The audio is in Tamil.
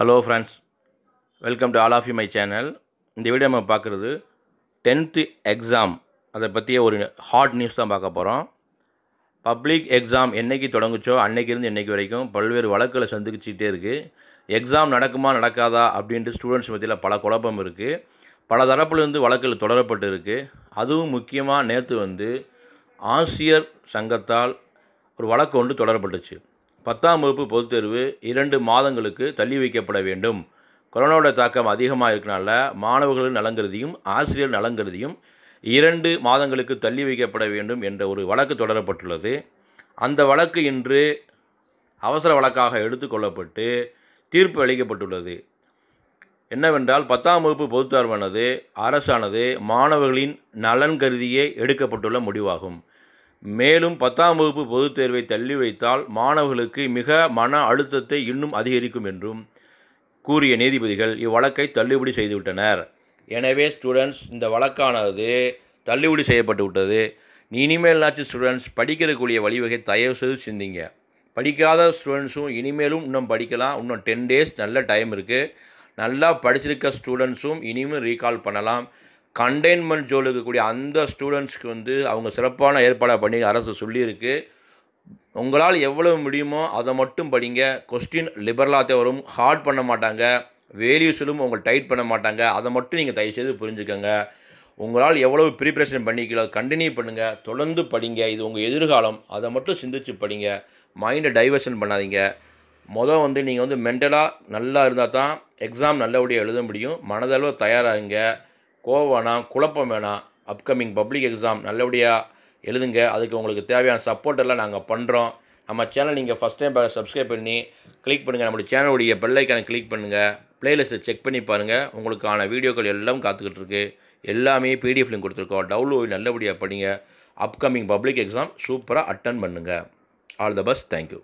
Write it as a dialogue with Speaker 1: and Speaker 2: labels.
Speaker 1: hello friends welcome to all of you my channel இந்த வீடியோ நம்ம பார்க்குறது டென்த்து எக்ஸாம் அதை பற்றிய ஒரு ஹாட் நியூஸ் தான் பார்க்க போகிறோம் பப்ளிக் எக்ஸாம் என்றைக்கு தொடங்குச்சோ அன்னைக்கிருந்து இன்றைக்கி வரைக்கும் பல்வேறு வழக்குகளை சந்திச்சுட்டே இருக்குது எக்ஸாம் நடக்குமா நடக்காதா அப்படின்ட்டு ஸ்டூடெண்ட்ஸ் மத்தியில் பல குழப்பம் இருக்குது பல தரப்புலேருந்து வழக்கில் தொடரப்பட்டு இருக்குது அதுவும் முக்கியமாக நேற்று வந்து ஆசிரியர் சங்கத்தால் ஒரு வழக்கு ஒன்று தொடரப்பட்டுச்சு பத்தாம் வகுப்பு பொதுத் தேர்வு இரண்டு மாதங்களுக்கு தள்ளி வைக்கப்பட வேண்டும் கொரோனாவோட தாக்கம் அதிகமாக இருக்கனால மாணவர்கள் நலங்கிறதையும் ஆசிரியர் நலங்கிறதையும் இரண்டு மாதங்களுக்கு தள்ளி வைக்கப்பட வேண்டும் என்ற ஒரு வழக்கு தொடரப்பட்டுள்ளது அந்த வழக்கு இன்று அவசர வழக்காக எடுத்துக்கொள்ளப்பட்டு தீர்ப்பு அளிக்கப்பட்டுள்ளது என்னவென்றால் பத்தாம் வகுப்பு பொதுத் தேர்வானது அரசானது மாணவர்களின் நலன் கருதியே எடுக்கப்பட்டுள்ள முடிவாகும் மேலும் பத்தாம் வகுப்பு பொதுத் தேர்வை தள்ளி வைத்தால் மாணவர்களுக்கு மிக மன அழுத்தத்தை இன்னும் அதிகரிக்கும் என்றும் கூறிய நீதிபதிகள் இவ்வழக்கை தள்ளுபடி செய்துவிட்டனர் எனவே ஸ்டூடெண்ட்ஸ் இந்த வழக்கானது தள்ளுபடி செய்யப்பட்டு விட்டது நாச்சு ஸ்டூடெண்ட்ஸ் படிக்கிறதுக்குரிய வழிவகை தயவு செய்து சிந்திங்க படிக்காத ஸ்டூடெண்ட்ஸும் இனிமேலும் இன்னும் படிக்கலாம் இன்னும் டென் டேஸ் நல்ல டைம் இருக்குது நல்லா படிச்சிருக்க ஸ்டூடெண்ட்ஸும் இனிமேல் ரீகால் பண்ணலாம் கண்டெய்ன்மெண்ட் ஜோன் இருக்கக்கூடிய அந்த ஸ்டூடெண்ட்ஸ்க்கு வந்து அவங்க சிறப்பான ஏற்பாடாக பண்ணி அரசு சொல்லியிருக்கு உங்களால் எவ்வளவு முடியுமோ அதை மட்டும் படிங்க கொஸ்டின் லிபரலாக வரும் ஹார்ட் பண்ண மாட்டாங்க வேல்யூஸிலும் உங்களை டைட் பண்ண மாட்டாங்க அதை மட்டும் நீங்கள் தயவுசெய்து புரிஞ்சுக்கோங்க உங்களால் எவ்வளவு ப்ரிப்ரேஷன் பண்ணிக்கலாம் கண்டினியூ பண்ணுங்கள் தொடர்ந்து படிங்க இது உங்கள் எதிர்காலம் அதை மட்டும் சிந்திச்சு படிங்க மைண்டை டைவர்ஷன் பண்ணாதீங்க மொதல் வந்து நீங்கள் வந்து மென்டலாக நல்லா இருந்தால் தான் எக்ஸாம் நல்லபடியாக எழுத முடியும் மனதளவு தயாராகுங்க கோவம் வேணாம் குழப்பம் வேணாம் அப்கமிங் பப்ளிக் எக்ஸாம் நல்லபடியாக எழுதுங்க அதுக்கு உங்களுக்கு தேவையான சப்போர்ட்டெல்லாம் நாங்கள் பண்ணுறோம் நம்ம சேனல் நீங்கள் ஃபஸ்ட் டைம் சப்ஸ்கிரைப் பண்ணி கிளிக் பண்ணுங்கள் நம்மளுடைய சேனலுடைய பெல்லைக்கான கிளிக் பண்ணுங்கள் ப்ளேலிஸ்ட்டை செக் பண்ணி பாருங்கள் உங்களுக்கான வீடியோக்கள் எல்லாம் காத்துக்கிட்டு இருக்கு எல்லாமே பிடிஎஃப்லையும் கொடுத்துருக்கோம் டவுன்லோட் நல்லபடியாக படிங்க அப்கமிங் பப்ளிக் எக்ஸாம் சூப்பராக அட்டன் பண்ணுங்கள் ஆல் த பெஸ்ட் தேங்க்யூ